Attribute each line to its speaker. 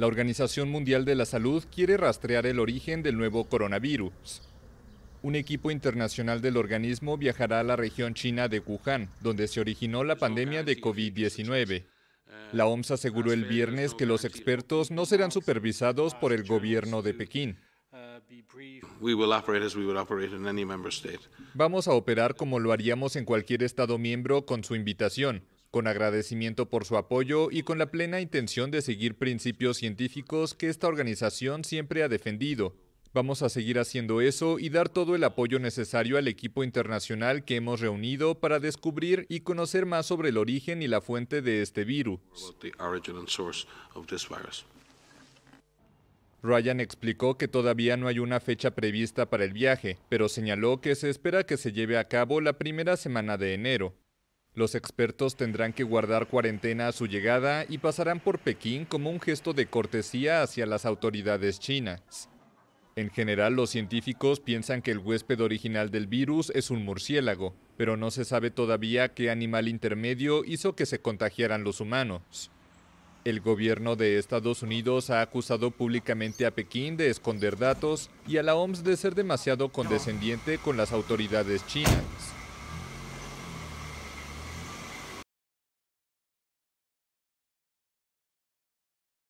Speaker 1: La Organización Mundial de la Salud quiere rastrear el origen del nuevo coronavirus. Un equipo internacional del organismo viajará a la región china de Wuhan, donde se originó la pandemia de COVID-19. La OMS aseguró el viernes que los expertos no serán supervisados por el gobierno de Pekín. Vamos a operar como lo haríamos en cualquier Estado miembro con su invitación, con agradecimiento por su apoyo y con la plena intención de seguir principios científicos que esta organización siempre ha defendido. Vamos a seguir haciendo eso y dar todo el apoyo necesario al equipo internacional que hemos reunido para descubrir y conocer más sobre el origen y la fuente de este virus. Ryan explicó que todavía no hay una fecha prevista para el viaje, pero señaló que se espera que se lleve a cabo la primera semana de enero. Los expertos tendrán que guardar cuarentena a su llegada y pasarán por Pekín como un gesto de cortesía hacia las autoridades chinas. En general, los científicos piensan que el huésped original del virus es un murciélago, pero no se sabe todavía qué animal intermedio hizo que se contagiaran los humanos. El gobierno de Estados Unidos ha acusado públicamente a Pekín de esconder datos y a la OMS de ser demasiado condescendiente con las autoridades chinas.